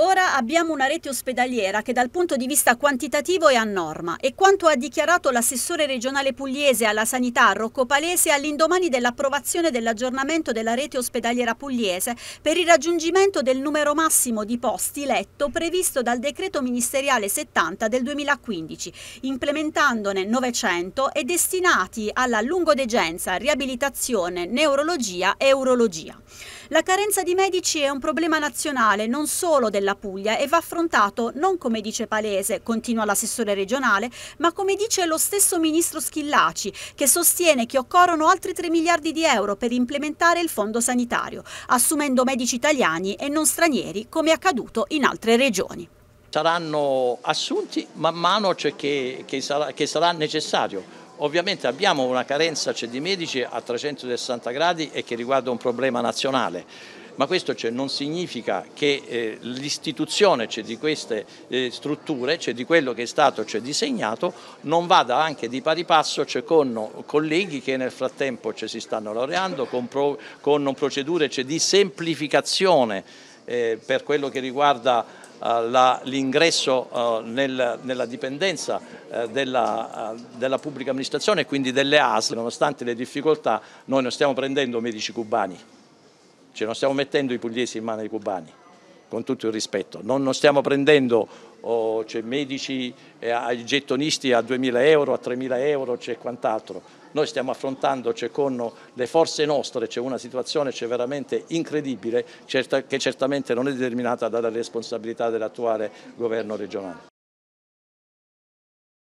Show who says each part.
Speaker 1: Ora abbiamo una rete ospedaliera che dal punto di vista quantitativo è a norma e quanto ha dichiarato l'assessore regionale pugliese alla sanità Rocco Palese all'indomani dell'approvazione dell'aggiornamento della rete ospedaliera pugliese per il raggiungimento del numero massimo di posti letto previsto dal decreto ministeriale 70 del 2015, implementandone 900 e destinati alla lungodegenza, riabilitazione, neurologia e urologia. La carenza di medici è un problema nazionale, non solo della Puglia, e va affrontato non come dice Palese, continua l'assessore regionale, ma come dice lo stesso ministro Schillaci, che sostiene che occorrono altri 3 miliardi di euro per implementare il fondo sanitario, assumendo medici italiani e non stranieri, come è accaduto in altre regioni
Speaker 2: saranno assunti man mano cioè che, che, sarà, che, sarà, necessario. Ovviamente abbiamo una carenza cioè, di medici a 360 gradi e che riguarda un problema nazionale, ma questo cioè, non significa che eh, l'istituzione cioè, di queste eh, strutture, cioè, di quello che è stato cioè, disegnato, non vada anche di pari passo cioè, con colleghi che nel frattempo si stanno laureando, con, pro, con procedure di semplificazione eh, per quello che riguarda eh, l'ingresso eh, nel, nella dipendenza eh, della, della, pubblica amministrazione e quindi delle ASL. Nonostante le difficoltà noi non stiamo prendendo medici cubani, cioè non stiamo mettendo i pugliesi in mano ai cubani con tutto il rispetto. Non, non stiamo prendendo oh, cioè, medici, eh, gettonisti a 2.000 euro, a 3.000 euro, c'è cioè, quant'altro. Noi stiamo affrontando cioè, con le forze nostre c'è una situazione cioè, veramente incredibile certa, che certamente non è determinata dalla responsabilità dell'attuale governo regionale.